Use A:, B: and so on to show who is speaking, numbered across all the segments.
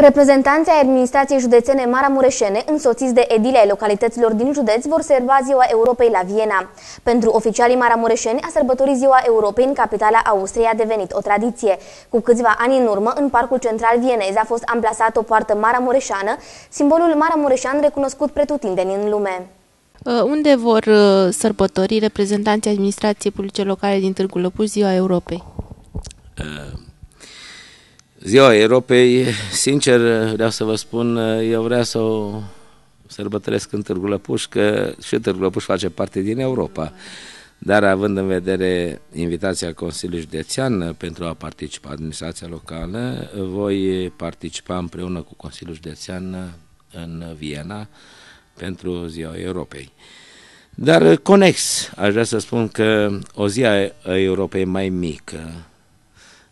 A: Reprezentanții ai administrației județene Maramureșene, însoțiți de edile ai localităților din județ, vor serva Ziua Europei la Viena. Pentru oficialii maramureșeni a sărbătorit Ziua Europei în capitala Austriei a devenit o tradiție. Cu câțiva ani în urmă, în Parcul Central Vienez a fost amplasat o poartă maramureșană, simbolul maramureșan recunoscut pretutindeni în lume.
B: Uh, unde vor uh, sărbători reprezentanții administrației publice locale din Târgu Lăpuș Ziua Europei? Uh
C: Ziua Europei, sincer vreau să vă spun, eu vreau să o sărbătoresc în Târgu Lăpuș, că și Târgu Lăpuș face parte din Europa. Dar având în vedere invitația Consiliului Județean pentru a participa administrația locală, voi participa împreună cu Consiliul Județean în Viena pentru Ziua Europei. Dar conex, aș vrea să spun că o zi a Europei mai mică,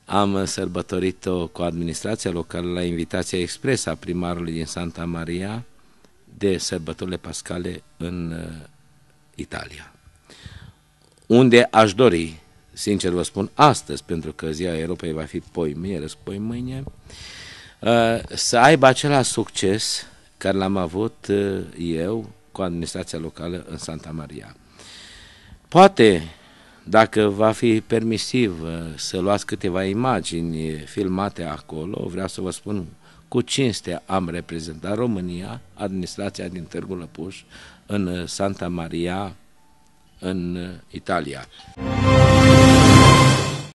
C: am sărbătorit-o cu administrația locală la invitația expresă a primarului din Santa Maria de sărbătorile pascale în uh, Italia. Unde aș dori, sincer vă spun, astăzi, pentru că ziua Europei va fi poi mieră, poi mâine, uh, să aibă același succes care l-am avut uh, eu cu administrația locală în Santa Maria. Poate dacă va fi permisiv uh, să luați câteva imagini filmate acolo, vreau să vă spun cu cinste am reprezentat România, administrația din Târgu Lăpuș, în uh, Santa Maria, în uh, Italia. Muzica